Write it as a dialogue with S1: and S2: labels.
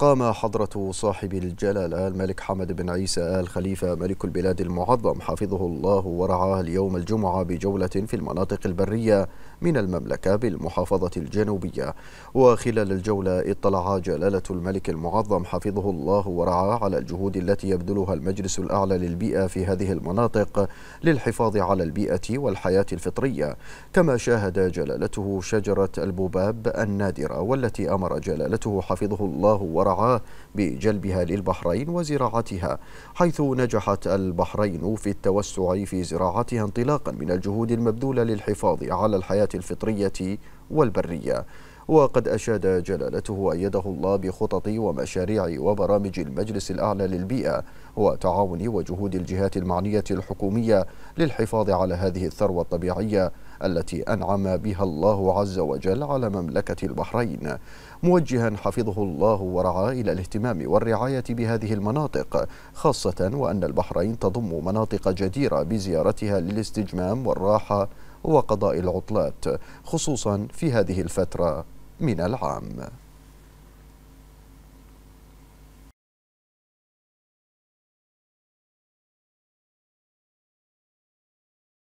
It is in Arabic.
S1: قام حضرة صاحب الجلالة الملك حمد بن عيسى آل خليفة ملك البلاد المعظم حفظه الله ورعاه اليوم الجمعة بجولة في المناطق البرية من المملكة بالمحافظة الجنوبية وخلال الجولة اطلع جلالة الملك المعظم حفظه الله ورعاه على الجهود التي يبذلها المجلس الأعلى للبيئة في هذه المناطق للحفاظ على البيئة والحياة الفطرية كما شاهد جلالته شجرة البوباب النادرة والتي أمر جلالته حفظه الله ورعاه ورعاه بجلبها للبحرين وزراعتها حيث نجحت البحرين في التوسع في زراعتها انطلاقا من الجهود المبذولة للحفاظ على الحياة الفطرية والبرية وقد أشاد جلالته أيده الله بخطط ومشاريع وبرامج المجلس الأعلى للبيئة وتعاون وجهود الجهات المعنية الحكومية للحفاظ على هذه الثروة الطبيعية التي أنعم بها الله عز وجل على مملكة البحرين موجها حفظه الله ورعاه إلى الاهتمام والرعاية بهذه المناطق خاصة وأن البحرين تضم مناطق جديرة بزيارتها للاستجمام والراحة وقضاء العطلات خصوصا في هذه الفترة من العام